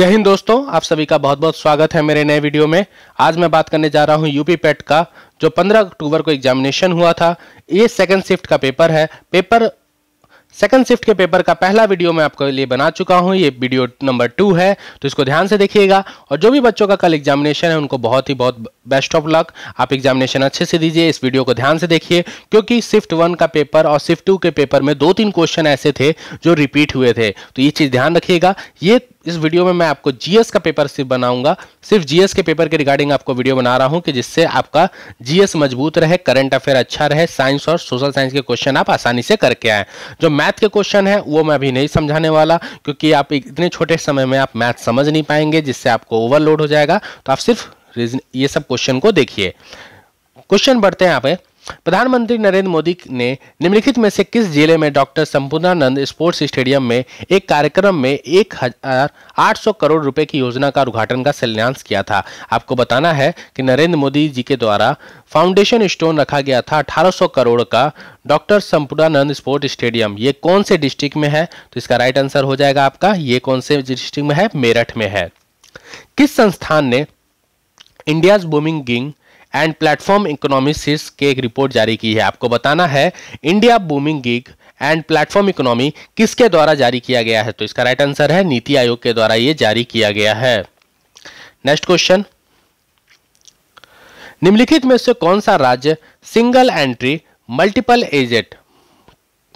जय हिंद दोस्तों आप सभी का बहुत बहुत स्वागत है मेरे नए वीडियो में आज मैं बात करने जा रहा हूं यूपी पेट e का जो 15 अक्टूबर को एग्जामिनेशन हुआ था ये सेकंड शिफ्ट का पेपर है पेपर सेकंड शिफ्ट के पेपर का पहला वीडियो मैं आपके लिए बना चुका हूं ये वीडियो नंबर टू है तो इसको ध्यान से देखिएगा और जो भी बच्चों का कल एग्जामिनेशन है उनको बहुत ही बहुत बेस्ट ऑफ लक आप एग्जामिनेशन अच्छे से दीजिए इस वीडियो को ध्यान से देखिए क्योंकि शिफ्ट वन का पेपर और शिफ्ट टू के पेपर में दो तीन क्वेश्चन ऐसे थे जो रिपीट हुए थे तो ये चीज़ ध्यान रखिएगा ये इस वीडियो में मैं आपको जीएस का पेपर सिर्फ बनाऊंगा सिर्फ जीएस के पेपर के रिगार्डिंग आपको वीडियो बना रहा हूं कि जिससे आपका जीएस मजबूत रहे करंट अफेयर अच्छा रहे साइंस और सोशल साइंस के क्वेश्चन आप आसानी से करके आए जो मैथ के क्वेश्चन है वो मैं अभी नहीं समझाने वाला क्योंकि आप इतने छोटे समय में आप मैथ समझ नहीं पाएंगे जिससे आपको ओवरलोड हो जाएगा तो आप सिर्फ ये सब क्वेश्चन को देखिए क्वेश्चन बढ़ते हैं यहाँ पे प्रधानमंत्री नरेंद्र मोदी ने निम्नलिखित में से किस जिले में डॉक्टर संपूर्णानंद स्पोर्ट्स स्टेडियम में एक कार्यक्रम में एक हजार आठ सौ करोड़ रुपए की योजना का उद्घाटन का शिलान्यास किया था आपको बताना है कि नरेंद्र मोदी जी के द्वारा फाउंडेशन स्टोन रखा गया था सौ करोड़ का डॉक्टर संपूर्णानंद स्पोर्ट स्टेडियम ये कौन से डिस्ट्रिक्ट में है तो इसका राइट आंसर हो जाएगा आपका ये कौन से डिस्ट्रिक्ट में है मेरठ में है किस संस्थान ने इंडियाज बूमिंग गिंग एंड प्लेटफॉर्म इकोनॉमिक्स के एक रिपोर्ट जारी की है आपको बताना है India booming gig and platform economy किसके द्वारा जारी किया गया है तो इसका राइट आंसर है नीति आयोग के द्वारा ये जारी किया गया है नेक्स्ट क्वेश्चन निम्नलिखित में से कौन सा राज्य सिंगल एंट्री मल्टीपल एजेट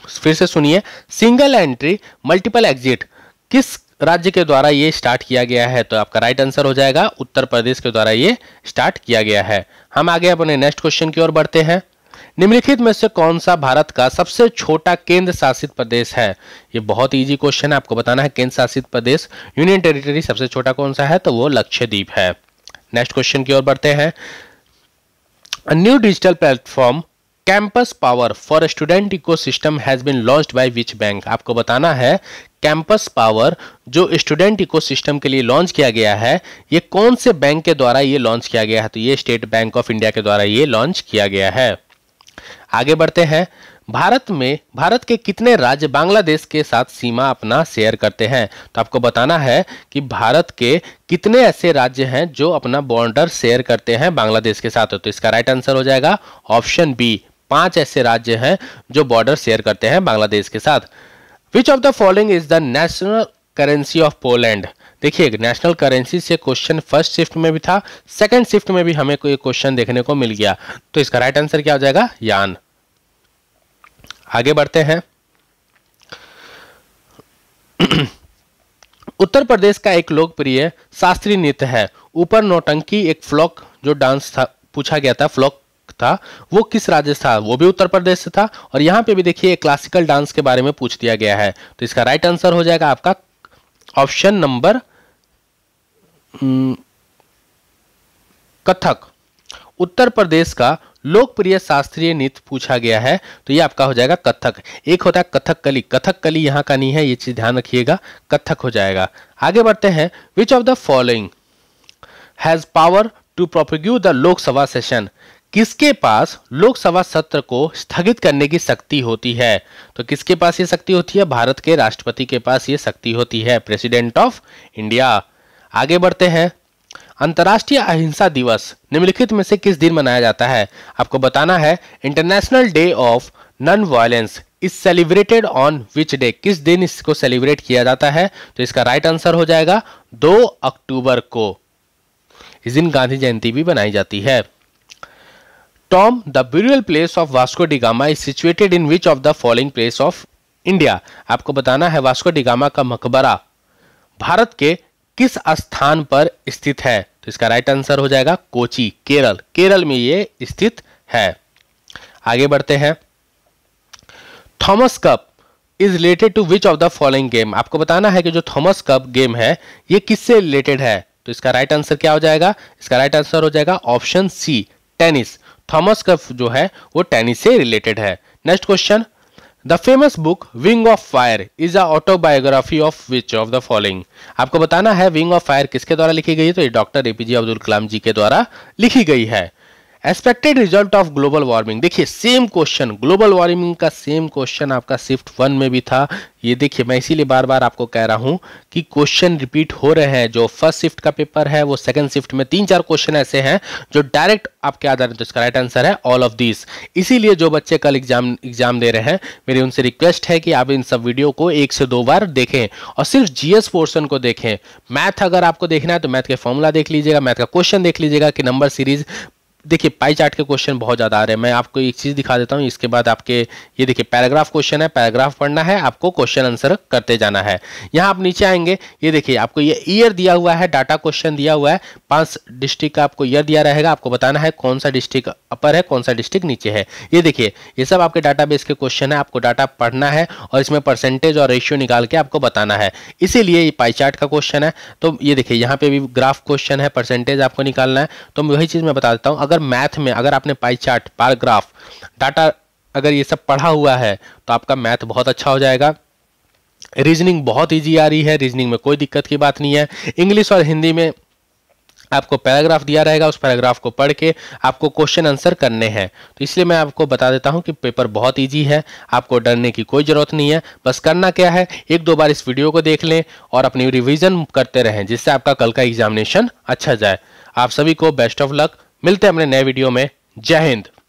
फिर से सुनिए सिंगल एंट्री मल्टीपल एग्जिट किस राज्य के द्वारा ये स्टार्ट किया गया है तो आपका राइट आंसर हो जाएगा उत्तर प्रदेश के द्वारा ये स्टार्ट किया गया है हम आगे अपने नेक्स्ट क्वेश्चन की ओर बढ़ते हैं निम्नलिखित में से कौन सा भारत का सबसे छोटा केंद्र शासित प्रदेश है यह बहुत इजी क्वेश्चन है आपको बताना है केंद्र शासित प्रदेश यूनियन टेरिटरी सबसे छोटा कौन सा है तो वो लक्षद्वीप है नेक्स्ट क्वेश्चन की ओर बढ़ते हैं new digital platform campus power for student ecosystem has been launch by which bank आपको बताना है कैंपस पावर जो स्टूडेंट इकोसिस्टम के लिए लॉन्च किया गया है ये कौन से बैंक के द्वारा ये लॉन्च किया गया है तो ये स्टेट बैंक ऑफ इंडिया के द्वारा ये लॉन्च किया गया है आगे बढ़ते हैं भारत में भारत के कितने राज्य बांग्लादेश के साथ सीमा अपना शेयर करते हैं तो आपको बताना है कि भारत के कितने ऐसे राज्य हैं जो अपना बॉर्डर शेयर करते हैं बांग्लादेश के साथ तो इसका राइट आंसर हो जाएगा ऑप्शन बी पांच ऐसे राज्य हैं जो बॉर्डर शेयर करते हैं बांग्लादेश के साथ which of the following is the national currency of Poland देखिए नेशनल करेंसी से क्वेश्चन फर्स्ट शिफ्ट में भी था सेकंड शिफ्ट में भी हमें कोई क्वेश्चन देखने को मिल गया तो इसका राइट आंसर क्या हो जाएगा यान आगे बढ़ते हैं उत्तर प्रदेश का एक लोकप्रिय शास्त्रीय नृत्य है ऊपर नोटंकी एक फ्लॉक जो डांस था पूछा गया था फ्लॉक था वो किस राज्य से था वो भी उत्तर प्रदेश से था और यहाँ पे भी देखिए क्लासिकल डांस के बारे में पूछ दिया गया है तो इसका राइट आंसर हो जाएगा आपका option hmm, number Kathak Uttar Pradesh का लोकप्रिय शास्त्रीय नृत्य पूछा गया है तो ये आपका हो जाएगा कथक एक होता है कथक कली कथक कली यहाँ का नहीं है ये चीज ध्यान रखिएगा कथक हो जाएगा आगे बढ़ते हैं which of the following has power to prorogue the Lok Sabha session किसके पास लोकसभा सत्र को स्थगित करने की शक्ति होती है तो किसके पास ये शक्ति होती है भारत के राष्ट्रपति के पास ये शक्ति होती है प्रेसिडेंट ऑफ इंडिया आगे बढ़ते हैं अंतर्राष्ट्रीय अहिंसा दिवस निम्नलिखित में से किस दिन मनाया जाता है आपको बताना है international day of non violence is celebrated on which day किस दिन इसको सेलिब्रेट किया जाता है तो इसका राइट आंसर हो जाएगा दो अक्टूबर को इस दिन गांधी जयंती भी मनाई जाती है Tom, the burial place of Vasco da Gama is situated in which of the following place of India आपको बताना है वास्को डिगामा का मकबरा भारत के किस स्थान पर स्थित है तो इसका राइट आंसर हो जाएगा कोची केरल केरल में ये स्थित है आगे बढ़ते हैं Thomas cup is related to which of the following game आपको बताना है कि जो थॉमस कप गेम है ये किससे रिलेटेड है तो इसका राइट आंसर क्या हो जाएगा इसका राइट आंसर हो जाएगा option C tennis Thomas cup जो है वो टेनिस से रिलेटेड है next question the famous book wing of fire is a autobiography of which of the following आपको बताना है विंग ऑफ फायर किसके द्वारा लिखी गई है तो ये डॉक्टर एपीजे अब्दुल कलाम जी के द्वारा लिखी गई है expected result of global warming देखिए सेम क्वेश्चन ग्लोबल वार्मिंग का सेम क्वेश्चन आपका शिफ्ट वन में भी था ये देखिए मैं इसीलिए बार बार आपको कह रहा हूँ कि क्वेश्चन रिपीट हो रहे हैं जो फर्स्ट शिफ्ट का पेपर है वो सेकंड शिफ्ट में तीन चार क्वेश्चन ऐसे हैं जो डायरेक्ट आपके आधार तो इसका राइट आंसर है ऑल ऑफ दिस इसीलिए जो बच्चे कल एग्जाम एग्जाम दे रहे हैं मेरी उनसे रिक्वेस्ट है कि आप इन सब वीडियो को एक से दो बार देखें और सिर्फ जीएस पोर्सन को देखें मैथ अगर आपको देखना है तो मैथ के फॉर्मूला देख लीजिएगा मैथ का क्वेश्चन देख लीजिएगा कि नंबर सीरीज देखिए पाई चार्ट के क्वेश्चन बहुत ज़्यादा आ रहे हैं मैं आपको एक चीज़ दिखा देता हूँ इसके बाद आपके ये देखिए पैराग्राफ क्वेश्चन है पैराग्राफ पढ़ना है आपको क्वेश्चन आंसर करते जाना है यहाँ आप नीचे आएंगे ये देखिए आपको ये ईयर दिया हुआ है डाटा क्वेश्चन दिया हुआ है पांच डिस्ट्रिक्ट का आपको ईयर दिया रहेगा आपको बताना है कौन सा डिस्ट्रिक्ट अपर है कौन सा डिस्ट्रिक्ट नीचे है ये देखिए ये सब आपके डाटा के क्वेश्चन है आपको डाटा पढ़ना है और इसमें परसेंटेज और रेशियो निकाल के आपको बताना है इसीलिए ये पाई चार्ट का क्वेश्चन है तो ये देखिए यहाँ पे भी ग्राफ क्वेश्चन है परसेंटेज आपको निकालना है तो वही चीज़ मैं बता देता हूँ अगर मैथ में अगर आपने पाई चार्ट पैराग्राफ डाटा अगर ये सब पढ़ा हुआ है तो आपका मैथ बहुत अच्छा हो जाएगा रीजनिंग बहुत ईजी आ रही है रीजनिंग में कोई दिक्कत की बात नहीं है इंग्लिश और हिंदी में आपको पैराग्राफ दिया रहेगा उस पैराग्राफ को पढ़ के आपको क्वेश्चन आंसर करने हैं तो इसलिए मैं आपको बता देता हूं कि पेपर बहुत इजी है आपको डरने की कोई ज़रूरत नहीं है बस करना क्या है एक दो बार इस वीडियो को देख लें और अपनी रिवीजन करते रहें जिससे आपका कल का एग्जामिनेशन अच्छा जाए आप सभी को बेस्ट ऑफ लक मिलते हैं अपने नए वीडियो में जय हिंद